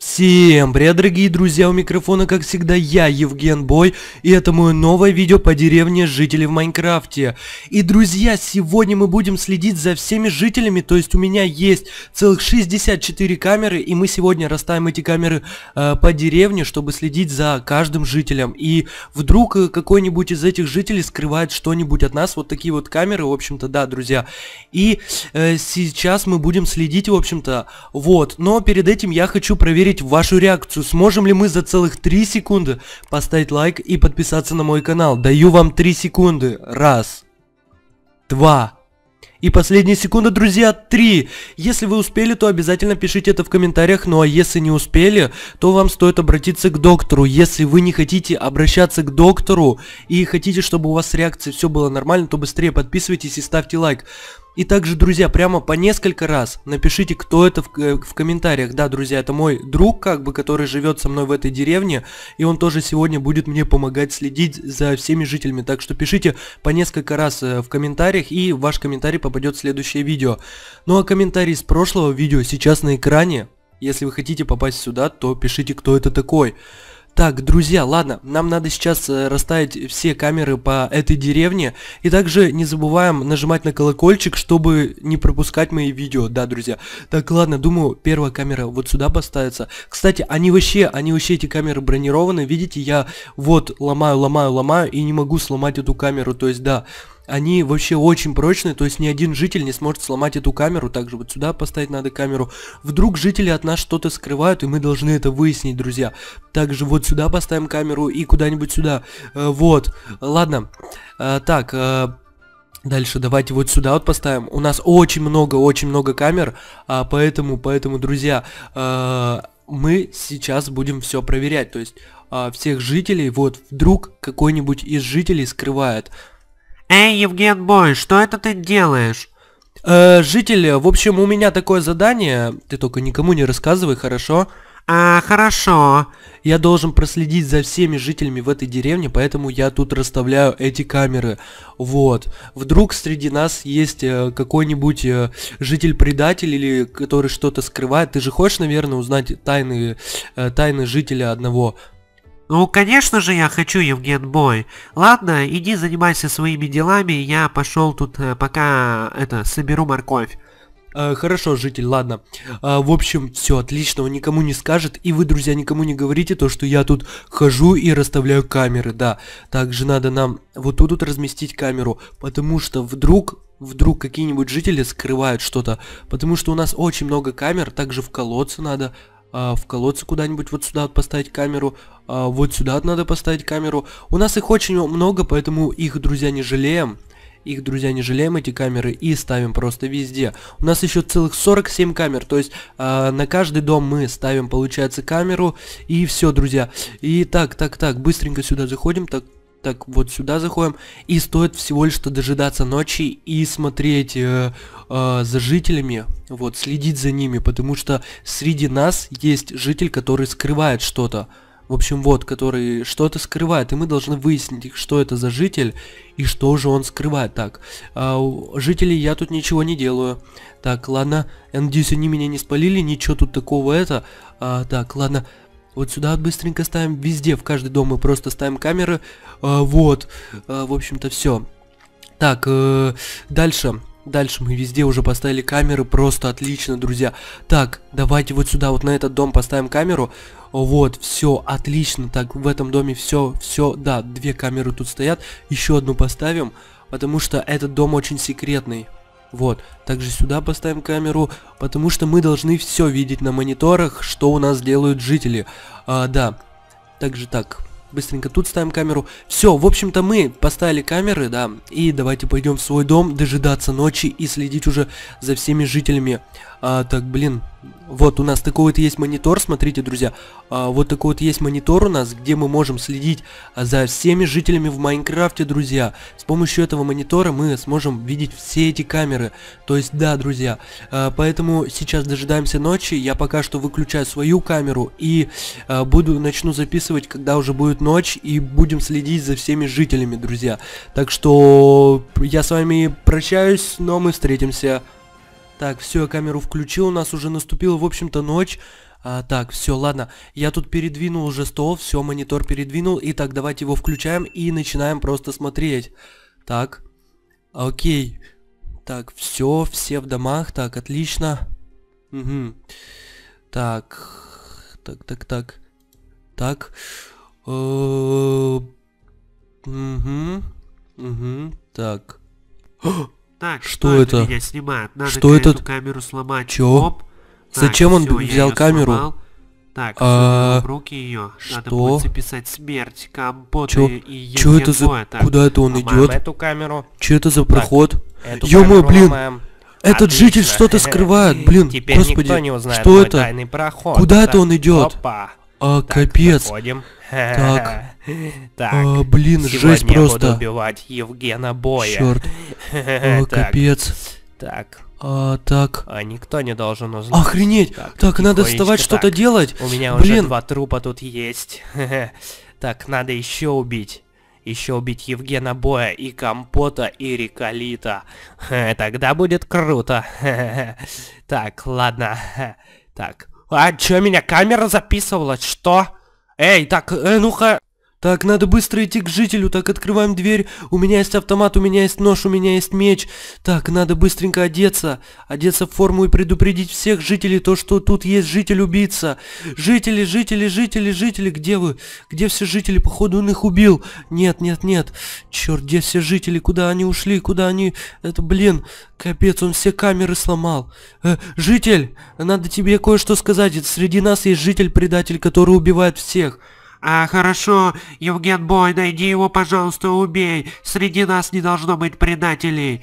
Всем привет, дорогие друзья, у микрофона, как всегда, я, Евген Бой, и это мое новое видео по деревне жителей в Майнкрафте. И, друзья, сегодня мы будем следить за всеми жителями, то есть у меня есть целых 64 камеры, и мы сегодня расставим эти камеры э, по деревне, чтобы следить за каждым жителем. И вдруг э, какой-нибудь из этих жителей скрывает что-нибудь от нас, вот такие вот камеры, в общем-то, да, друзья. И э, сейчас мы будем следить, в общем-то, вот, но перед этим я хочу проверить проверить вашу реакцию, сможем ли мы за целых 3 секунды поставить лайк и подписаться на мой канал. Даю вам 3 секунды. Раз. Два. И последняя секунда, друзья, три. Если вы успели, то обязательно пишите это в комментариях, ну а если не успели, то вам стоит обратиться к доктору. Если вы не хотите обращаться к доктору и хотите, чтобы у вас с реакцией все было нормально, то быстрее подписывайтесь и ставьте лайк. И также, друзья, прямо по несколько раз напишите, кто это в, э, в комментариях. Да, друзья, это мой друг, как бы, который живет со мной в этой деревне, и он тоже сегодня будет мне помогать следить за всеми жителями. Так что пишите по несколько раз э, в комментариях, и ваш комментарий попадет следующее видео. Ну а комментарий с прошлого видео сейчас на экране. Если вы хотите попасть сюда, то пишите, кто это такой. Так, друзья, ладно, нам надо сейчас э, расставить все камеры по этой деревне. И также не забываем нажимать на колокольчик, чтобы не пропускать мои видео, да, друзья. Так, ладно, думаю, первая камера вот сюда поставится. Кстати, они вообще, они вообще эти камеры бронированы. Видите, я вот ломаю, ломаю, ломаю и не могу сломать эту камеру, то есть, да они вообще очень прочные, то есть ни один житель не сможет сломать эту камеру, также вот сюда поставить надо камеру. Вдруг жители от нас что-то скрывают, и мы должны это выяснить, друзья. Также вот сюда поставим камеру и куда-нибудь сюда. Э, вот, ладно. Э, так, э, Дальше давайте вот сюда вот поставим. У нас очень много, очень много камер, а поэтому, поэтому, друзья, э, мы сейчас будем все проверять. То есть э, всех жителей, вот вдруг какой-нибудь из жителей скрывает. Эй, Евген Бой, что это ты делаешь? Э, житель, в общем, у меня такое задание. Ты только никому не рассказывай, хорошо? А, хорошо. Я должен проследить за всеми жителями в этой деревне, поэтому я тут расставляю эти камеры. Вот. Вдруг среди нас есть э, какой-нибудь э, житель-предатель или который что-то скрывает. Ты же хочешь, наверное, узнать тайны, э, тайны жителя одного «Ну, конечно же я хочу, Евген Бой. Ладно, иди занимайся своими делами, я пошел тут э, пока, это, соберу морковь». Э, хорошо, житель, ладно. Э, в общем, все отлично, он никому не скажет, и вы, друзья, никому не говорите то, что я тут хожу и расставляю камеры, да. Также надо нам вот тут вот разместить камеру, потому что вдруг вдруг какие-нибудь жители скрывают что-то, потому что у нас очень много камер, также в колодце надо а, в колодце куда-нибудь вот сюда поставить камеру, а, вот сюда надо поставить камеру. У нас их очень много, поэтому их, друзья, не жалеем. Их, друзья, не жалеем эти камеры и ставим просто везде. У нас еще целых 47 камер, то есть э, на каждый дом мы ставим, получается, камеру и все, друзья. И так, так, так, быстренько сюда заходим, так, так, вот сюда заходим. И стоит всего лишь что дожидаться ночи и смотреть э, э, за жителями, вот, следить за ними, потому что среди нас есть житель, который скрывает что-то. В общем, вот, который что-то скрывает, и мы должны выяснить, что это за житель и что же он скрывает. Так, э, жителей я тут ничего не делаю. Так, ладно, я надеюсь, они меня не спалили, ничего тут такого это. Э, так, ладно, вот сюда вот быстренько ставим. Везде, в каждый дом мы просто ставим камеры. А, вот. А, в общем-то, все. Так, э, дальше. Дальше мы везде уже поставили камеры, просто отлично, друзья. Так, давайте вот сюда, вот на этот дом поставим камеру. Вот, все, отлично. Так, в этом доме все, все, да, две камеры тут стоят. Еще одну поставим, потому что этот дом очень секретный. Вот, также сюда поставим камеру, потому что мы должны все видеть на мониторах, что у нас делают жители. А, да, также так, быстренько тут ставим камеру. Все, в общем-то мы поставили камеры, да, и давайте пойдем в свой дом, дожидаться ночи и следить уже за всеми жителями. А, так, блин, вот у нас такой вот есть монитор, смотрите, друзья, а, вот такой вот есть монитор у нас, где мы можем следить а, за всеми жителями в Майнкрафте, друзья. С помощью этого монитора мы сможем видеть все эти камеры, то есть да, друзья, а, поэтому сейчас дожидаемся ночи, я пока что выключаю свою камеру и буду, начну записывать, когда уже будет ночь и будем следить за всеми жителями, друзья. Так что я с вами прощаюсь, но мы встретимся так, все, камеру включил, у нас уже наступила, в общем-то, ночь. А, так, все, ладно, я тут передвинул уже стол, все, монитор передвинул. Итак, давайте его включаем и начинаем просто смотреть. Так, окей. Так, все, все в домах, так, отлично. Угу. Так, так, так, так, так. Угу, угу, так. Так, что, что это? Меня снимают. Надо что этот? камеру сломать. Чё? Оп. Так, Зачем он всё, взял камеру? Сломал. Так, а... руки ее. Надо будет записать смерть, компот Чё? и Чё это за... Так. Куда это он идет? эту это за проход? ё блин! Этот Отлично. житель что-то скрывает, блин, Теперь господи, никто не узнает что это? Проход. Куда так. это он идет? Опа. А, так, капец. Заходим. Так. А, так. А, блин, Сегодня жесть просто. буду убивать Евгена Боя. Черт. А, капец. Так. А, так. А никто не должен узнать. Охренеть! Так, так надо вставать, что-то делать. У меня Блин. уже два трупа тут есть. так, надо еще убить. Еще убить Евгена Боя и Компота и Рикалита. Тогда будет круто. так, ладно. так. А чё, меня камера записывала? Что? Эй, так, э, ну-ка... «Так, надо быстро идти к жителю, так, открываем дверь, у меня есть автомат, у меня есть нож, у меня есть меч, так, надо быстренько одеться, одеться в форму и предупредить всех жителей, то, что тут есть житель-убийца, жители, жители, жители, жители, где вы, где все жители, походу он их убил, нет, нет, нет, черт, где все жители, куда они ушли, куда они, это, блин, капец, он все камеры сломал, э, житель, надо тебе кое-что сказать, среди нас есть житель-предатель, который убивает всех». «А, хорошо, Евген-бой, найди его, пожалуйста, убей. Среди нас не должно быть предателей».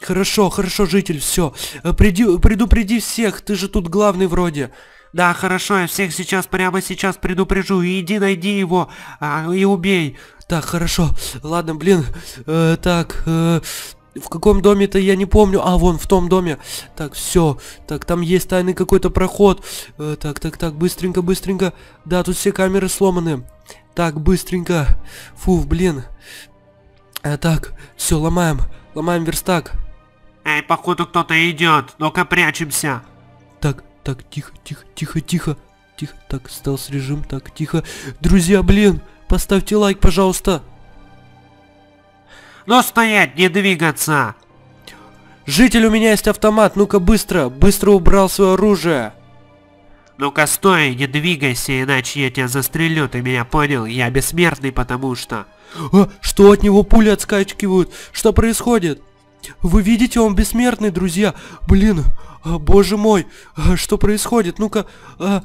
«Хорошо, хорошо, житель, все. Э, приди, предупреди всех, ты же тут главный вроде». «Да, хорошо, я всех сейчас, прямо сейчас предупрежу. И иди найди его а, и убей». «Так, хорошо. Ладно, блин. Э, так, э, в каком доме-то я не помню. А, вон, в том доме. Так, все. Так, там есть тайный какой-то проход. Э, так, так, так, быстренько, быстренько. Да, тут все камеры сломаны. Так, быстренько. Фуф, блин. Э, так, все, ломаем. Ломаем верстак. Эй, походу кто-то идет. Ну-ка прячемся. Так, так, тихо, тихо, тихо, тихо. Тихо, так, стелс режим, так, тихо. Друзья, блин, поставьте лайк, пожалуйста. Но стоять, не двигаться! Житель, у меня есть автомат, ну-ка быстро, быстро убрал свое оружие. Ну-ка стой, не двигайся, иначе я тебя застрелю, ты меня понял? Я бессмертный, потому что... А, что от него пули отскакивают? Что происходит? Вы видите, он бессмертный, друзья. Блин, а, боже мой, а, что происходит? Ну-ка... А...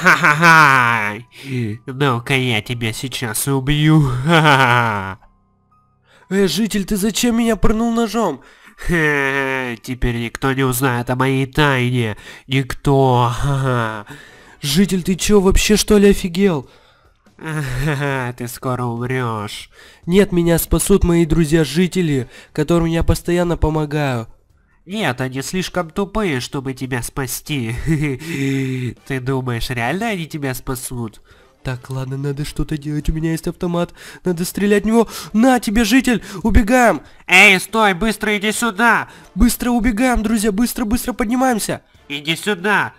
Ха-ха-ха! Ну-ка я тебя сейчас убью. Ха-ха-ха! «Эй, житель, ты зачем меня пырнул ножом?» Хе, теперь никто не узнает о моей тайне. Никто. Ха -ха. Житель, ты чё, вообще что ли офигел? ты скоро умрешь. Нет, меня спасут мои друзья-жители, которым я постоянно помогаю. Нет, они слишком тупые, чтобы тебя спасти. ты думаешь, реально они тебя спасут? Так, ладно, надо что-то делать. У меня есть автомат. Надо стрелять в него. На тебе, житель! Убегаем! Эй, стой! Быстро иди сюда! Быстро убегаем, друзья! Быстро, быстро поднимаемся! Иди сюда!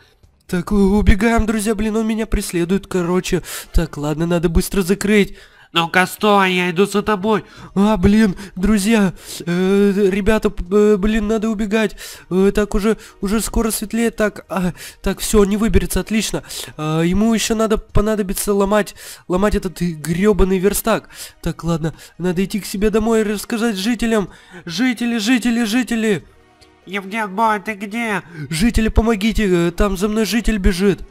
Так, убегаем, друзья, блин, он меня преследует, короче. Так, ладно, надо быстро закрыть. Ну, Кастон, я иду за тобой. А, блин, друзья, э, ребята, э, блин, надо убегать. Э, так уже, уже скоро светлее. Так, а, так, все, не выберется, отлично. Э, ему еще надо понадобится ломать, ломать этот гребаный верстак. Так, ладно, надо идти к себе домой и рассказать жителям. Жители, жители, жители. Евген, бой, ты где? Жители, помогите, э, там за мной житель бежит.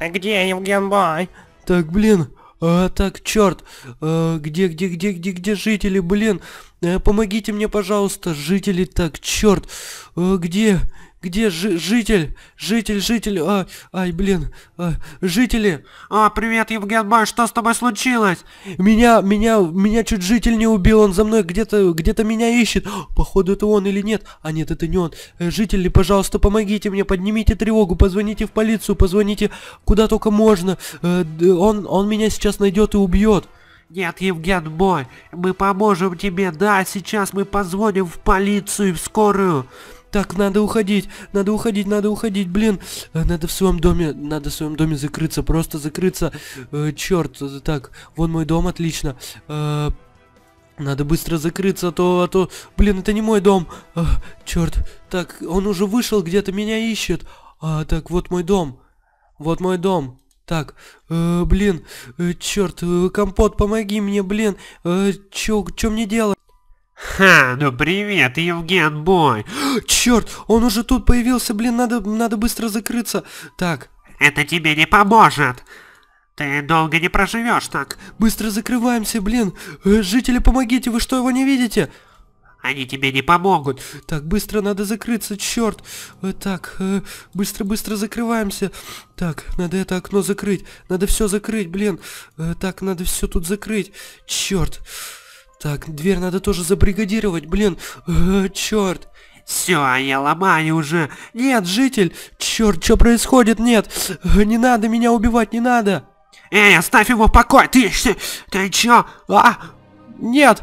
А где Евген, бой? Так, блин. А, так, черт, а, где, где, где, где, где жители, блин? Э, помогите мне, пожалуйста, жители, так, черт, э, где, где ж житель, житель, житель, а, ай, блин, а, жители. А, привет, Евген Бой, что с тобой случилось? Меня, меня, меня чуть житель не убил, он за мной где-то, где-то меня ищет. Походу это он или нет? А нет, это не он. Э, жители, пожалуйста, помогите мне, поднимите тревогу, позвоните в полицию, позвоните куда только можно. Он, он меня сейчас найдет и убьет. «Нет, Евген мой, мы поможем тебе, да, сейчас мы позвоним в полицию и в скорую!» Так, надо уходить, надо уходить, надо уходить, блин. Э, надо в своем доме, надо в своем доме закрыться, просто закрыться. Э, черт, э, так, вон мой дом, отлично. Э, надо быстро закрыться, а то, а то, блин, это не мой дом. Э, черт, так, он уже вышел, где-то меня ищет. А, так, вот мой дом, вот мой дом. Так, э, блин, э, черт, э, компот, помоги мне, блин, э, чё, чё мне делать? Ха, ну привет, Евген Бой. Черт, он уже тут появился, блин, надо, надо быстро закрыться. Так. Это тебе не поможет. Ты долго не проживешь так. Быстро закрываемся, блин. Э, жители, помогите, вы что, его не видите? Они тебе не помогут. Так, быстро надо закрыться, черт. Э, так, быстро-быстро э, закрываемся. Так, надо это окно закрыть. Надо все закрыть, блин. Э, так, надо все тут закрыть. Черт. Так, дверь надо тоже забригадировать, блин. Черт. Все, я ломаю уже. Нет, житель. Черт, что происходит? Нет. Не надо меня убивать, не надо. Эй, оставь его в покое. Ты, ты, ты чё? А? Нет,